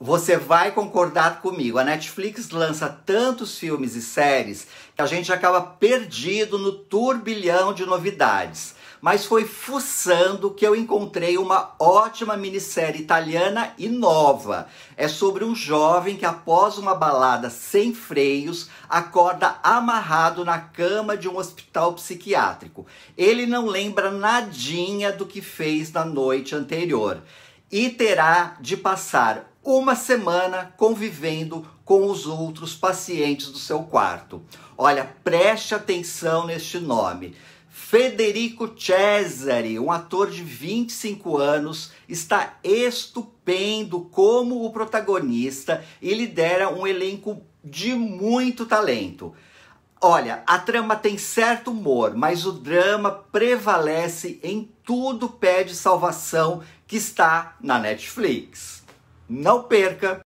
Você vai concordar comigo. A Netflix lança tantos filmes e séries que a gente acaba perdido no turbilhão de novidades. Mas foi fuçando que eu encontrei uma ótima minissérie italiana e nova. É sobre um jovem que, após uma balada sem freios, acorda amarrado na cama de um hospital psiquiátrico. Ele não lembra nadinha do que fez na noite anterior e terá de passar uma semana convivendo com os outros pacientes do seu quarto. Olha, preste atenção neste nome. Federico Cesare, um ator de 25 anos, está estupendo como o protagonista e lidera um elenco de muito talento. Olha, a trama tem certo humor, mas o drama prevalece em tudo pede salvação que está na Netflix. Não perca!